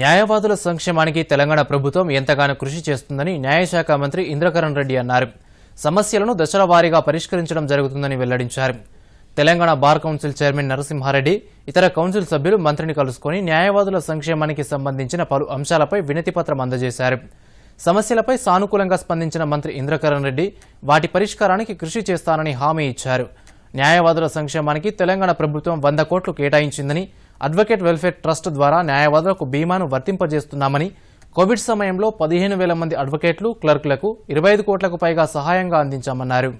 న్యాయవాదుల సంక్షేమానికి తెలంగాణ ప్రభుత్వం ఎంతగానో కృషి చేస్తుందని న్యాయశాఖ మంత్రి ఇంద్రకరణ్ రెడ్డి అన్నారు సమస్యలను దశల వారీగా పరిష్కరించడం జరుగుతుందని వెల్లడించారు Telangana bar council chairman Narasimha Reddy ఇతర కౌన్సిల్ సభ్యులు మంత్రిని కలుసుకుని న్యాయవాదుల సంక్షేమానికి సంబంధించిన పలు అంశాలపై వినతిపత్రం అందజేశారు సమస్యలపై సానుకూలంగా స్పందించిన మంత్రి ఇంద్రకరణ్ రెడ్డి వాటి పరిష్కారానికి కృషి చేస్తానని హామీ ఇచ్చారు న్యాయవాదుల సంక్షేమానికి తెలంగాణ ప్రభుత్వం వంద కోట్లు కేటాయించిందని అడ్వకేట్ వెల్ఫేర్ ట్రస్ట్ ద్వారా న్యాయవాదులకు బీమాను వర్తింపజేస్తున్నామని కోవిడ్ సమయంలో పదిహేను వేల మంది అడ్వకేట్లు క్లర్కులకు ఇరవై ఐదు కోట్లకు పైగా సహాయంగా అందించామన్నారు